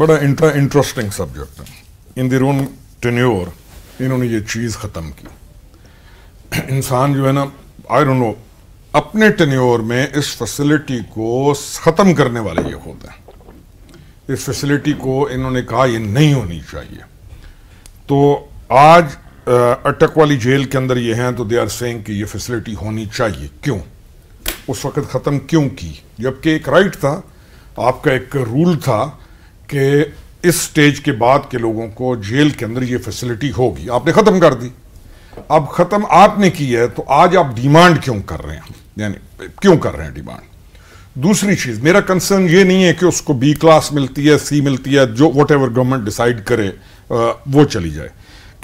बड़ा intra interesting subject है इन दी room tenure इन्होंने ये चीज़ ख़त्म की इंसान जो है ना आई डोंट नो अपने टेन्योर में इस फैसिलिटी को ख़त्म करने वाले ये होते हैं इस फैसिलिटी को इन्होंने कहा ये नहीं होनी चाहिए तो आज अटक वाली जेल के अंदर ये हैं तो दे आर सेंग कि ये फैसिलिटी होनी चाहिए क्यों उस वक़्त ख़त्म क्यों की जबकि एक राइट था आपका एक रूल था कि इस स्टेज के बाद के लोगों को जेल के अंदर ये फैसिलिटी होगी आपने ख़त्म कर दी अब ख़त्म आपने की है तो आज आप डिमांड क्यों कर रहे हैं यानी क्यों कर रहे हैं डिमांड दूसरी चीज़ मेरा कंसर्न ये नहीं है कि उसको बी क्लास मिलती है सी मिलती है जो वट एवर गवर्नमेंट डिसाइड करे वो चली जाए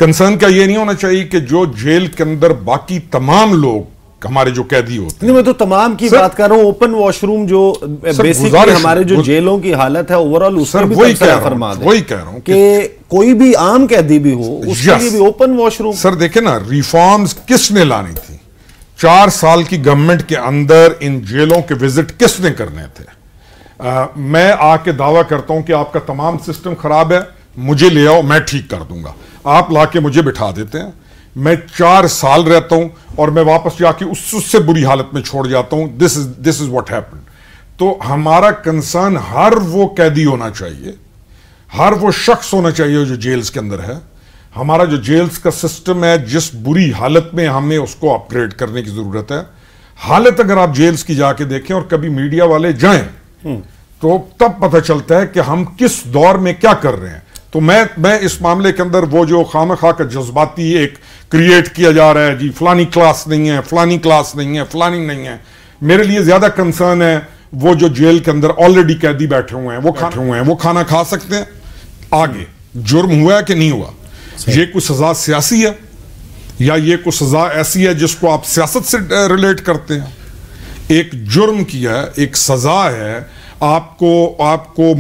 कंसर्न का ये नहीं होना चाहिए कि जो जेल के अंदर बाकी तमाम लोग हमारे जो कैदी होते हैं मैं तो तमाम की सर, बात कर रहा हूँ ओपन वॉशरूम जो बेसिकली uh, हमारे जो जेलों की हालत है ओवरऑल उसमें वही कह रहा हूँ कि कोई भी आम कैदी भी हो उसके भी ओपन वॉशरूम सर देखे ना रिफॉर्म्स किसने लानी थी चार साल की गवर्नमेंट के अंदर इन जेलों के विजिट किसने करने थे आ, uh, मैं आके दावा करता हूं कि आपका तमाम सिस्टम खराब है मुझे ले आओ मैं ठीक कर दूंगा आप लाके मुझे बिठा देते हैं मैं चार साल रहता हूं और मैं वापस जाके उस उससे बुरी हालत में छोड़ जाता हूं this is this is what happen तो हमारा कंसर्न हर वो कैदी होना चाहिए हर वो शख्स होना चाहिए जो जेल्स के अंदर है हमारा जो जेल्स का सिस्टम है जिस बुरी हालत में हमें उसको अपग्रेड करने की ज़रूरत है हालत अगर आप जेल्स की जाके देखें और कभी मीडिया वाले जाएं हम्म। तो तब पता चलता है कि हम किस दौर में क्या कर रहे हैं तो मैं मैं इस मामले के अंदर वो जो खाम खा का जज्बाती एक क्रिएट किया जा रहा है जी फलानी क्लास नहीं है फलानी क्लास नहीं है फलानी नहीं है मेरे लिए ज़्यादा कंसर्न है वो जो जेल के अंदर ऑलरेडी कैदी बैठे हुए हैं वो बैठे हुए हैं वो खाना खा सकते हैं आगे जुर्म हुआ है कि नहीं हुआ ये कुछ सज़ा सियासी है या ये कुछ सज़ा ऐसी है जिसको आप सियासत से रिलेट करते हैं एक जुर्म किया है एक सज़ा है आपको आपको